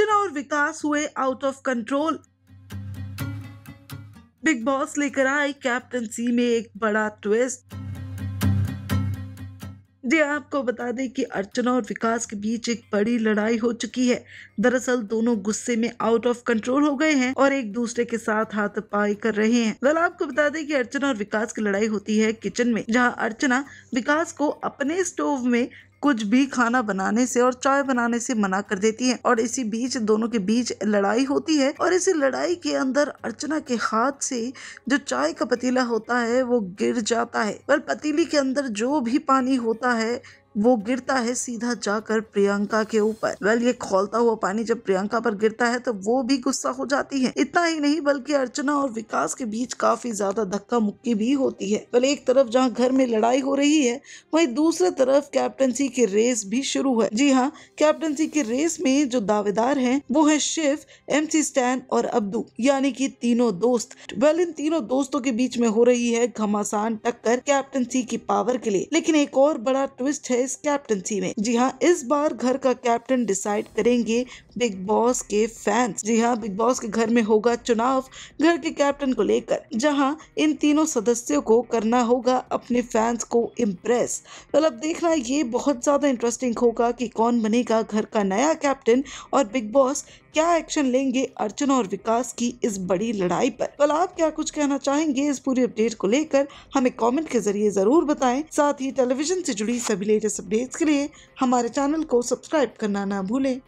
captain और विकास हुए out of control Bigg Boss लेकर आई कैप्टनसी में एक बड़ा ट्विस्ट जी आपको बता दें कि अर्चना और विकास के बीच एक बड़ी लड़ाई हो चुकी है दरअसल दोनों गुस्से में आउट ऑफ कंट्रोल हो गए हैं और एक दूसरे के साथ हाथ पाई कर रहे हैं वेल आपको बता दें कि अर्चना और विकास की लड़ाई होती है किचन में जहां अर्चना विकास को अपने स्टोव में कुछ भी खाना बनाने से और चाय बनाने से मना कर देती है और इसी बीच दोनों के बीच लड़ाई होती है और इसी लड़ाई के अंदर अर्चना के हाथ से जो चाय का पतीला होता है वो गिर जाता है पर पतीली के अंदर जो भी पानी होता है वो गिरता है सीधा जाकर प्रियंका के ऊपर वेल ये खोलता हुआ पानी जब प्रियंका पर गिरता है तो वो भी गुस्सा हो जाती है इतना ही नहीं बल्कि अर्चना और विकास के बीच काफी ज्यादा धक्का मुक्की भी होती है वेल एक तरफ जहाँ घर में लड़ाई हो रही है वही दूसरे तरफ कैप्टनसी की रेस भी शुरू है जी हाँ कैप्टनसी की रेस में जो दावेदार है वो है शिव एम स्टैन और अब्दू यानी की तीनों दोस्त वेल इन तीनों दोस्तों के बीच में हो रही है घमासान टक्कर कैप्टनसी की पावर के लिए लेकिन एक और बड़ा ट्विस्ट है किस कैप्टनसी में जी हाँ इस बार घर का कैप्टन डिसाइड करेंगे बिग बॉस के फैंस जी हाँ बिग बॉस के घर में होगा चुनाव घर के कैप्टन को लेकर जहाँ इन तीनों सदस्यों को करना होगा अपने फैंस को इम्प्रेस मतलब अब देखना ये बहुत ज्यादा इंटरेस्टिंग होगा कि कौन बनेगा घर का नया कैप्टन और बिग बॉस क्या एक्शन लेंगे अर्चना और विकास की इस बड़ी लड़ाई पर कल आप क्या कुछ कहना चाहेंगे इस पूरी अपडेट को लेकर हमें कमेंट के जरिए जरूर बताएं साथ ही टेलीविजन से जुड़ी सभी लेटेस्ट अपडेट्स के लिए हमारे चैनल को सब्सक्राइब करना ना भूलें